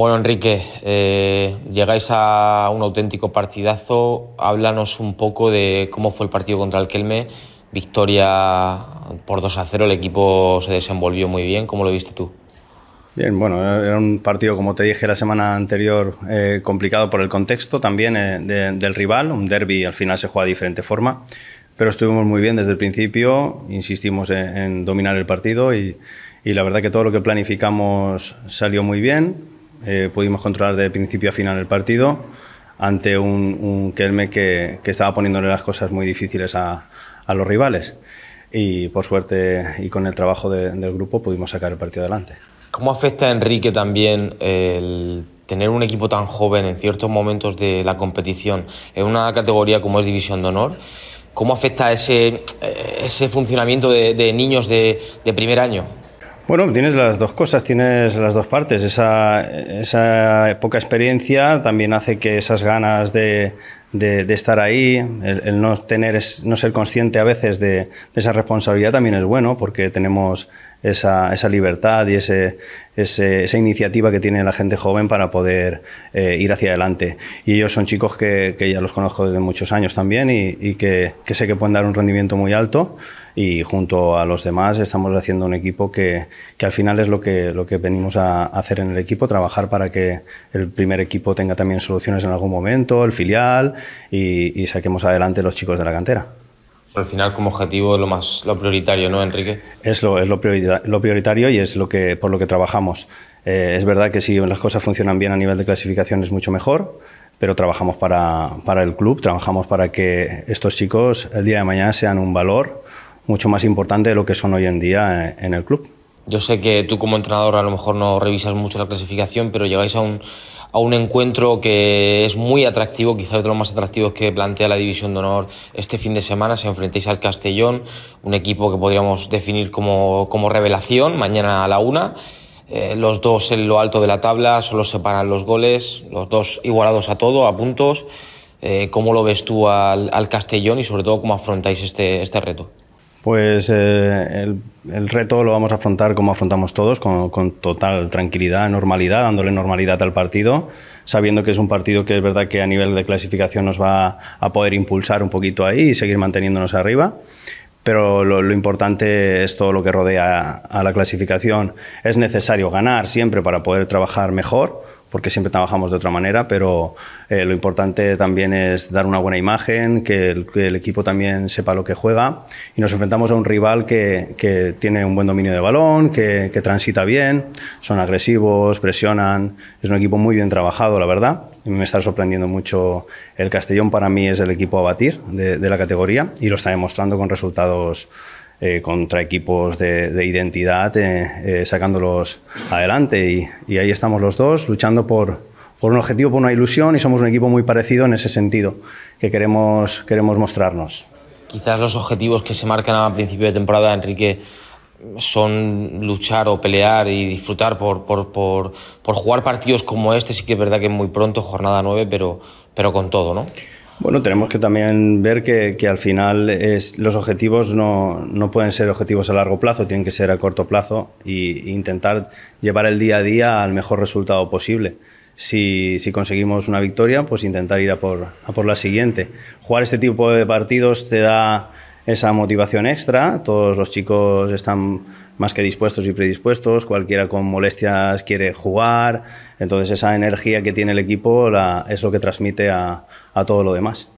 Bueno, Enrique, eh, llegáis a un auténtico partidazo. Háblanos un poco de cómo fue el partido contra el Kelme. Victoria por 2 a 0, el equipo se desenvolvió muy bien. ¿Cómo lo viste tú? Bien, bueno, era un partido, como te dije la semana anterior, eh, complicado por el contexto también eh, del rival. Un derby al final se juega de diferente forma, pero estuvimos muy bien desde el principio. Insistimos en, dominar el partido y, y la verdad que todo lo que planificamos salió muy bien eh, pudimos controlar de principio a final el partido ante un, Kelme que, estaba poniéndole las cosas muy difíciles a, los rivales. Y por suerte y con el trabajo del grupo pudimos sacar el partido adelante. ¿Cómo afecta a Enrique también el tener un equipo tan joven en ciertos momentos de la competición en una categoría como es División de Honor? ¿Cómo afecta ese, eh, ese funcionamiento de, niños de primer año? Bueno, tienes las dos cosas, tienes las dos partes. Esa, poca experiencia también hace que esas ganas de, estar ahí, el, no, tener, no ser consciente a veces de esa responsabilidad también es bueno porque tenemos esa, libertad y ese, esa iniciativa que tiene la gente joven para poder eh, ir hacia adelante. Y ellos son chicos que, ya los conozco desde muchos años también y, que, sé que pueden dar un rendimiento muy alto y junto a los demás estamos haciendo un equipo que, al final es lo que, lo que venimos a hacer en el equipo, trabajar para que el primer equipo tenga también soluciones en algún momento, el filial y saquemos adelante los chicos de la cantera. Pues al final, como objetivo, lo más lo prioritario, ¿no, Enrique? Es lo, es lo, lo prioritario y es lo que, por lo que trabajamos. Eh, es verdad que si las cosas funcionan bien a nivel de clasificación es mucho mejor, pero trabajamos para, para el club, trabajamos para que estos chicos el día de mañana sean un valor mucho más importante de lo que son hoy en día eh, en el club. Yo sé que tú como entrenador a lo mejor no revisas mucho la clasificación, pero llegáis a un, a un encuentro que es muy atractivo, quizás de los más atractivos que plantea la División de Honor este fin de semana. Se enfrentáis al Castellón, un equipo que podríamos definir como, revelación, mañana a la una. Eh, los dos en lo alto de la tabla, solo separan los goles, los dos igualados a todo, a puntos. Eh, ¿Cómo lo ves tú al, Castellón y sobre todo cómo afrontáis este, este reto? Pues eh, el, reto lo vamos a afrontar como afrontamos todos, con, total tranquilidad, normalidad, dándole normalidad al partido, sabiendo que es un partido que es verdad que a nivel de clasificación nos va a poder impulsar un poquito ahí y seguir manteniéndonos arriba. Pero lo importante es todo lo que rodea a la clasificación. Es necesario ganar siempre para poder trabajar mejor, porque siempre trabajamos de otra manera, pero eh, lo importante también es dar una buena imagen, que el, equipo también sepa lo que juega y nos enfrentamos a un rival que, tiene un buen dominio de balón, que, transita bien, son agresivos, presionan, es un equipo muy bien trabajado, la verdad. Me está sorprendiendo mucho el Castellón, para mí es el equipo a batir de, de la categoría y lo está demostrando con resultados eh, contra equipos de, identidad, eh, eh, sacándolos adelante. Y, ahí estamos los dos, luchando por, un objetivo, por una ilusión, y somos un equipo muy parecido en ese sentido, que queremos, queremos mostrarnos. Quizás los objetivos que se marcan a principio de temporada, Enrique, son luchar o pelear y disfrutar por, jugar partidos como este. Sí que es verdad que muy pronto, jornada 9, pero, pero con todo, ¿no? Bueno, tenemos que también ver que, al final los objetivos no, pueden ser objetivos a largo plazo, tienen que ser a corto plazo e intentar llevar el día a día al mejor resultado posible. Si, conseguimos una victoria, pues intentar ir por, a por la siguiente. Jugar este tipo de partidos te da esa motivación extra. Todos los chicos están más que dispuestos y predispuestos, cualquiera con molestias quiere jugar, entonces esa energía que tiene el equipo es lo que transmite a todo lo demás.